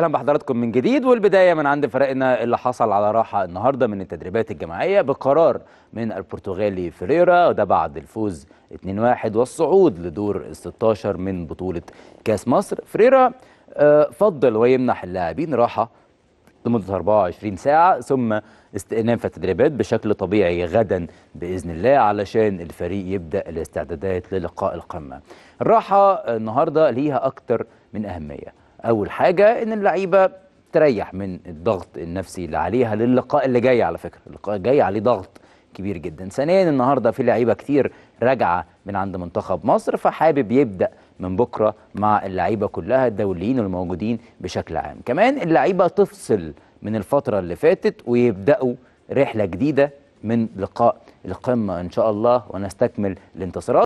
اهلا بحضراتكم من جديد والبدايه من عند فريقنا اللي حصل على راحه النهارده من التدريبات الجماعيه بقرار من البرتغالي فريرا وده بعد الفوز 2-1 والصعود لدور ال 16 من بطوله كاس مصر فريرا آه، فضل ويمنح اللاعبين راحه لمده 24 ساعه ثم استئناف التدريبات بشكل طبيعي غدا باذن الله علشان الفريق يبدا الاستعدادات للقاء القمه الراحه النهارده ليها اكتر من اهميه اول حاجه ان اللعيبه تريح من الضغط النفسي اللي عليها للقاء اللي جاي على فكره اللقاء جاي عليه ضغط كبير جدا ثانيا النهارده في لعيبه كتير راجعه من عند منتخب مصر فحابب يبدا من بكره مع اللعيبه كلها الدوليين والموجودين بشكل عام كمان اللعيبه تفصل من الفتره اللي فاتت ويبداوا رحله جديده من لقاء القمه ان شاء الله ونستكمل الانتصارات